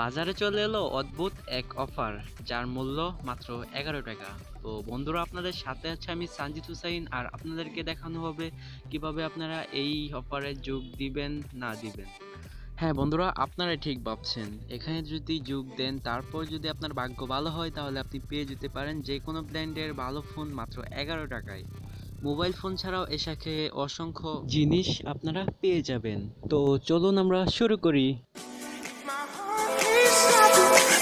বাজারে চলে এলো অদ্ভুত এক অফার যার মূল্য মাত্র এগারো টাকা তো বন্ধুরা আপনাদের সাথে আছে আমি সানজিত হুসাইন আর আপনাদেরকে দেখানো হবে কিভাবে আপনারা এই অফারে যোগ দিবেন না দিবেন হ্যাঁ বন্ধুরা আপনারা ঠিক ভাবছেন এখানে যদি যোগ দেন তারপর যদি আপনার ভাগ্য ভালো হয় তাহলে আপনি পেয়ে যেতে পারেন যে কোনো ব্র্যান্ডের ভালো ফোন মাত্র এগারো টাকায় মোবাইল ফোন ছাড়াও এ শাখে অসংখ্য জিনিস আপনারা পেয়ে যাবেন তো চলুন আমরা শুরু করি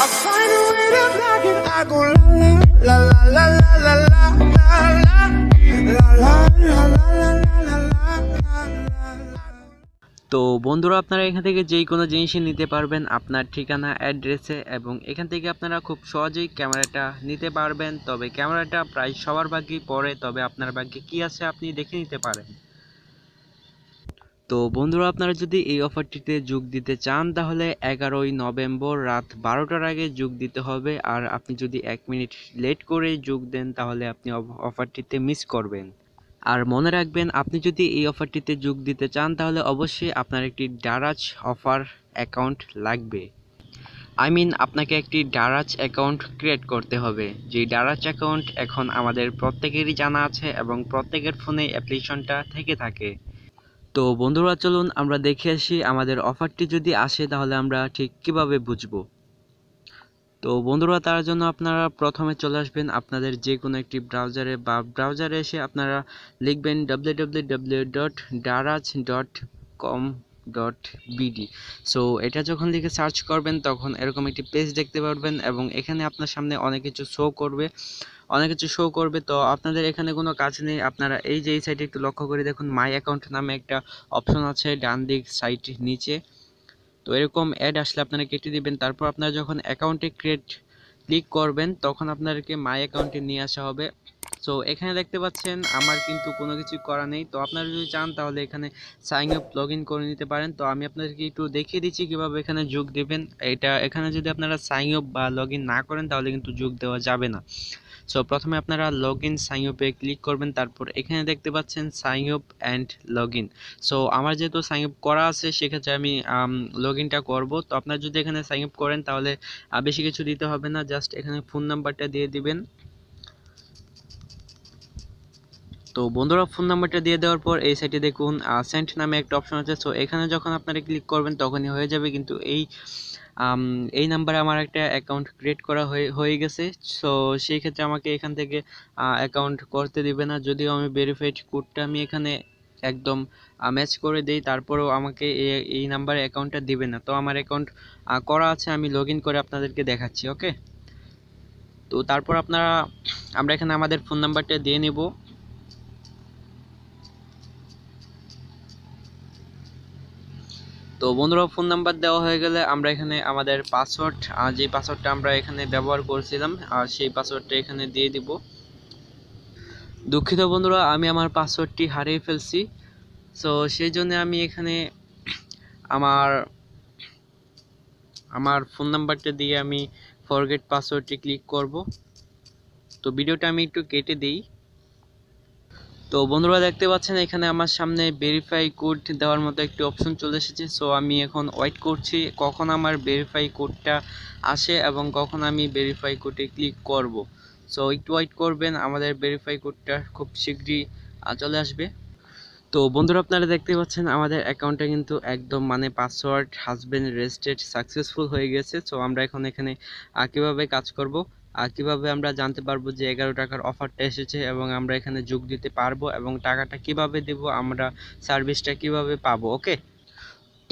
তো বন্ধুরা আপনারা এখান থেকে যেই কোনো জিনিসই নিতে পারবেন আপনার ঠিকানা অ্যাড্রেসে এবং এখান থেকে আপনারা খুব সহজেই ক্যামেরাটা নিতে পারবেন তবে ক্যামেরাটা প্রায় সবার ভাগ্যেই পড়ে তবে আপনার ভাগ্যে কি আছে আপনি দেখে নিতে পারেন তো বন্ধুরা আপনারা যদি এই অফারটিতে যোগ দিতে চান তাহলে এগারোই নভেম্বর রাত বারোটার আগে যোগ দিতে হবে আর আপনি যদি এক মিনিট লেট করে যোগ দেন তাহলে আপনি অফারটিতে মিস করবেন আর মনে রাখবেন আপনি যদি এই অফারটিতে যোগ দিতে চান তাহলে অবশ্যই আপনার একটি ডারাজ অফার অ্যাকাউন্ট লাগবে আই মিন আপনাকে একটি ডারাজ অ্যাকাউন্ট ক্রিয়েট করতে হবে যে ডারাজ অ্যাকাউন্ট এখন আমাদের প্রত্যেকেরই জানা আছে এবং প্রত্যেকের ফোনে অ্যাপ্লিকেশনটা থেকে থাকে তো বন্ধুরা চলুন আমরা দেখে আসি আমাদের অফারটি যদি আসে তাহলে আমরা ঠিক কীভাবে বুঝবো তো বন্ধুরা তার জন্য আপনারা প্রথমে চলে আসবেন আপনাদের যে কোনো একটি ব্রাউজারে বা ব্রাউজারে এসে আপনারা লিখবেন www.daraj.com.bd সো এটা যখন লিখে সার্চ করবেন তখন এরকম একটি পেজ দেখতে পারবেন এবং এখানে আপনার সামনে অনেক কিছু শো করবে অনেক কিছু শো করবে তো আপনাদের এখানে কোনো কাজ নেই আপনারা এই যে এই সাইটে একটু লক্ষ্য করে দেখুন মাই অ্যাকাউন্ট নামে একটা অপশন আছে ডান দিক সাইট নিচে তো এরকম অ্যাড আসলে আপনারা কেটে দিবেন তারপর আপনারা যখন অ্যাকাউন্টে ক্রিয়েট ক্লিক করবেন তখন আপনাদেরকে মাই অ্যাকাউন্টে নিয়ে আসা হবে সো এখানে দেখতে পাচ্ছেন আমার কিন্তু কোনো কিছু করা নেই তো আপনারা যদি চান তাহলে এখানে সাইন আপ লগ করে নিতে পারেন তো আমি আপনাদেরকে একটু দেখিয়ে দিচ্ছি কীভাবে এখানে যোগ দেবেন এটা এখানে যদি আপনারা সাইন আপ বা লগ না করেন তাহলে কিন্তু যোগ দেওয়া যাবে না সো প্রথমে আপনারা লগ ইন সাইন আপে ক্লিক করবেন তারপর এখানে দেখতে পাচ্ছেন sign up and log in so আমার যেহেতু সাইন আপ করা আছে সেক্ষেত্রে আমি লগ ইনটা করবো তো আপনার যদি এখানে সাইন আপ করেন তাহলে বেশি কিছু দিতে হবে না জাস্ট এখানে ফোন নাম্বারটা দিয়ে দিবেন তো বন্ধুরা ফোন নাম্বারটা দিয়ে দেওয়ার পর এই সাইটে দেখুন সেন্ট নামে একটা অপশন আছে সো এখানে যখন আপনারা ক্লিক করবেন তখনই হয়ে যাবে কিন্তু এই এই নাম্বারে আমার একটা অ্যাকাউন্ট ক্রিয়েট করা হয়ে গেছে সো সেই ক্ষেত্রে আমাকে এখান থেকে অ্যাকাউন্ট করতে দিবে না যদিও আমি ভেরিফাইড কোডটা আমি এখানে একদম ম্যাচ করে দেই তারপরেও আমাকে এই নাম্বারে অ্যাকাউন্টটা দিবে না তো আমার অ্যাকাউন্ট করা আছে আমি লগ করে আপনাদেরকে দেখাচ্ছি ওকে তো তারপর আপনারা আমরা এখানে আমাদের ফোন নাম্বারটা দিয়ে নেবো তো বন্ধুরা ফোন নাম্বার দেওয়া হয়ে গেলে আমরা এখানে আমাদের পাসওয়ার্ড যে পাসওয়ার্ডটা আমরা এখানে ব্যবহার করছিলাম আর সেই পাসওয়ার্ডটা এখানে দিয়ে দিব দুঃখিত বন্ধুরা আমি আমার পাসওয়ার্ডটি হারিয়ে ফেলছি সো সেই জন্য আমি এখানে আমার আমার ফোন নাম্বারটা দিয়ে আমি ফরগেট পাসওয়ার্ডটি ক্লিক করব তো ভিডিওটা আমি একটু কেটে দিই তো বন্ধুরা দেখতে পাচ্ছেন এখানে আমার সামনে ভেরিফাই কোড দেওয়ার মতো একটি অপশন চলে এসেছে সো আমি এখন ওয়েট করছি কখন আমার ভেরিফাই কোডটা আসে এবং কখন আমি ভেরিফাই কোডে ক্লিক করব সো একটু ওয়েট করবেন আমাদের ভেরিফাই কোডটা খুব শীঘ্রই চলে আসবে তো বন্ধুরা আপনারা দেখতে পাচ্ছেন আমাদের অ্যাকাউন্টে কিন্তু একদম মানে পাসওয়ার্ড হাজব্যান্ড রেজিস্টার্ড সাকসেসফুল হয়ে গেছে সো আমরা এখন এখানে কীভাবে কাজ করব কিভাবে আমরা জানতে পারবো যে এগারো টাকার অফারটা এসেছে এবং আমরা এখানে যোগ দিতে পারবো এবং টাকাটা কিভাবে দেবো আমরা সার্ভিসটা কিভাবে পাবো ওকে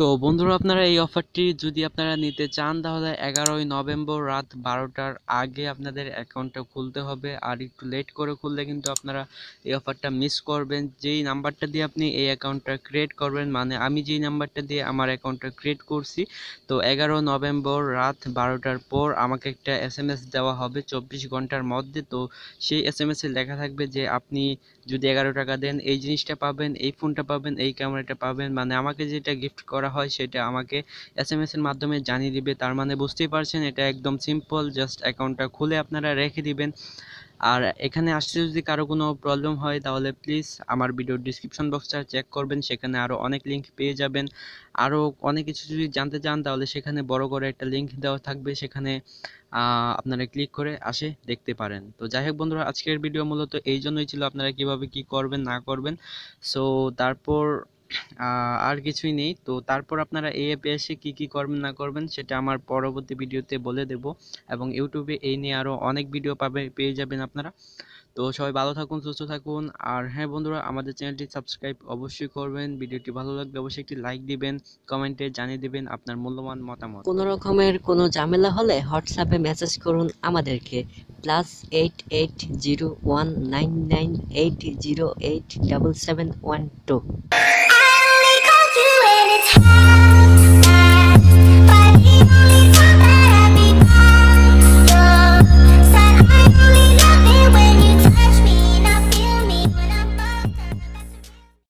তো বন্ধুরা আপনারা এই অফারটি যদি আপনারা নিতে চান তাহলে এগারোই নভেম্বর রাত বারোটার আগে আপনাদের অ্যাকাউন্টটা খুলতে হবে আর একটু লেট করে খুললে কিন্তু আপনারা এই অফারটা মিস করবেন যেই নাম্বারটা দিয়ে আপনি এই অ্যাকাউন্টটা ক্রিয়েট করবেন মানে আমি যেই নাম্বারটা দিয়ে আমার অ্যাকাউন্টটা ক্রিয়েট করছি তো এগারো নভেম্বর রাত বারোটার পর আমাকে একটা এস এম এস দেওয়া হবে চব্বিশ ঘন্টার মধ্যে তো সেই এস এম এসে লেখা থাকবে যে আপনি যদি এগারো টাকা দেন এই জিনিসটা পাবেন এই ফোনটা পাবেন এই ক্যামেরাটা পাবেন মানে আমাকে যেটা গিফট করা হয় সেটা আমাকে এস এম এর মাধ্যমে জানিয়ে দিবে তার মানে বুঝতেই পারছেন এটা একদম সিম্পল জাস্ট অ্যাকাউন্টটা খুলে আপনারা রেখে দিবেন আর এখানে আসতে যদি কারো কোনো প্রবলেম হয় তাহলে প্লিজ আমার ভিডিও ডিসক্রিপশন বক্সটা চেক করবেন সেখানে আরও অনেক লিঙ্ক পেয়ে যাবেন আরও অনেক কিছু যদি জানতে চান তাহলে সেখানে বড় করে একটা লিঙ্ক দেওয়া থাকবে সেখানে আপনারা ক্লিক করে আসে দেখতে পারেন তো যাই হোক বন্ধুরা আজকের ভিডিও মূলত এই জন্যই ছিল আপনারা কিভাবে কি করবেন না করবেন সো তারপর আর কিছুই নেই তো তারপর আপনারা এ অ্যাপে এসে কী কী করবেন না করবেন সেটা আমার পরবর্তী ভিডিওতে বলে দেব এবং ইউটিউবে এই নিয়ে আরও অনেক ভিডিও পাবে পেয়ে যাবেন আপনারা তো সবাই ভালো থাকুন সুস্থ থাকুন আর হ্যাঁ বন্ধুরা আমাদের চ্যানেলটি সাবস্ক্রাইব অবশ্যই করবেন ভিডিওটি ভালো লাগলে অবশ্যই একটি লাইক দিবেন কমেন্টে জানিয়ে দিবেন আপনার মূল্যবান মতামত কোনো রকমের কোনো ঝামেলা হলে হোয়াটসঅ্যাপে মেসেজ করুন আমাদেরকে plus eight eight zero one nine nine eight zero eight double seven one two Thank you.